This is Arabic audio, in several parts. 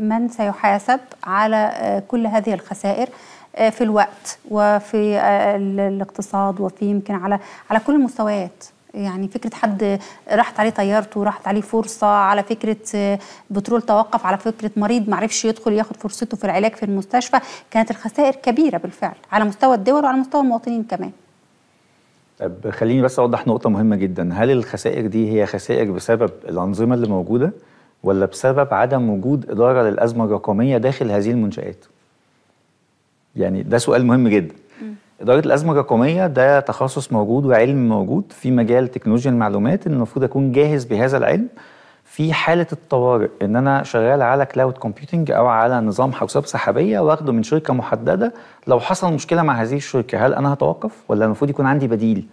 من سيحاسب على آه، كل هذه الخسائر آه، في الوقت وفي آه، الاقتصاد وفي يمكن على على كل المستويات يعني فكره حد راحت عليه طيارته راحت عليه فرصه على فكره بترول توقف على فكره مريض ما عرفش يدخل ياخد فرصته في العلاج في المستشفى كانت الخسائر كبيره بالفعل على مستوى الدول وعلى مستوى المواطنين كمان طب خليني بس اوضح نقطه مهمه جدا هل الخسائر دي هي خسائر بسبب الانظمه اللي موجوده ولا بسبب عدم وجود إدارة للأزمة الرقمية داخل هذه المنشآت؟ يعني ده سؤال مهم جدا إدارة الأزمة الرقمية ده تخصص موجود وعلم موجود في مجال تكنولوجيا المعلومات إن المفروض أكون جاهز بهذا العلم في حالة الطوارئ إن أنا شغال على كلاود كومبيوتنج أو على نظام حوسبة سحابية واخده من شركة محددة لو حصل مشكلة مع هذه الشركة هل أنا هتوقف ولا المفروض يكون عندي بديل؟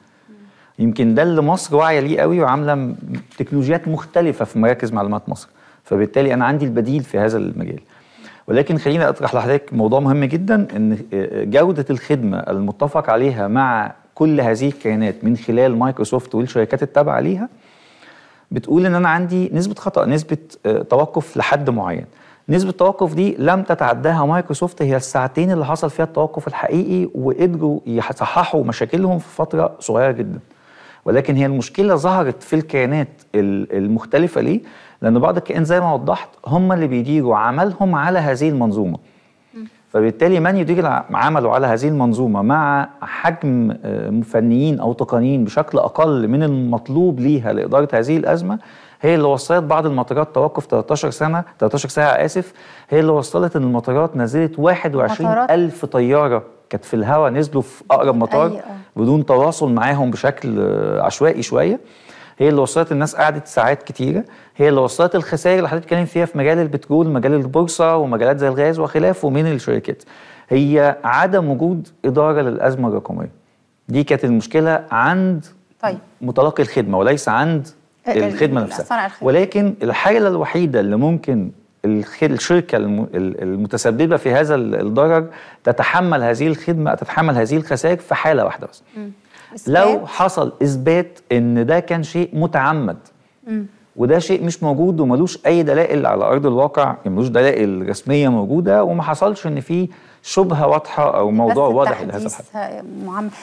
يمكن ده اللي مصر واعية ليه قوي وعاملة تكنولوجيات مختلفة في مراكز معلومات مصر فبالتالي انا عندي البديل في هذا المجال ولكن خليني اطرح لحضرتك موضوع مهم جدا ان آه، جوده الخدمه المتفق عليها مع كل هذه الكيانات من خلال مايكروسوفت والشركات التابعه ليها بتقول ان انا عندي نسبه خطا نسبه آه، توقف لحد معين نسبة التوقف دي لم تتعداها مايكروسوفت هي الساعتين اللي حصل فيها التوقف الحقيقي وقدروا يصححوا مشاكلهم في فترة صغيرة جدا ولكن هي المشكله ظهرت في الكيانات المختلفه ليه لان بعض الكائنات زي ما وضحت هم اللي بيديروا عملهم على هذه المنظومه فبالتالي من يدير عمله على هذه المنظومه مع حجم آه، فنيين او تقنيين بشكل اقل من المطلوب ليها لاداره هذه الازمه هي اللي وصلت بعض المطارات توقف 13 سنه 13 ساعه اسف هي اللي وصلت ان المطارات نزلت 21000 طياره كانت في الهواء نزلوا في اقرب مطار أيوة. بدون تواصل معاهم بشكل آه، عشوائي شويه هي اللي وصلت الناس قعدت ساعات كتيره هي اللي وصلت الخسائر اللي حضرتك بتتكلم فيها في مجال البترول مجال البورصه ومجالات زي الغاز وخلافه من الشركات هي عدم وجود اداره للازمه الرقميه دي كانت المشكله عند طيب. متلقي الخدمه وليس عند آه، آه، الخدمه نفسها الخدمة. ولكن الحاله الوحيده اللي ممكن الشركة المتسببة في هذا الضرر تتحمل هذه الخدمة تتحمل هذه الخسائر في حالة واحدة بس لو حصل إثبات إن ده كان شيء متعمد وده شيء مش موجود وملوش أي دلائل على أرض الواقع يعني ملوش دلائل رسمية موجودة وما حصلش إن في شبهة واضحة أو موضوع واضح لهذا الحد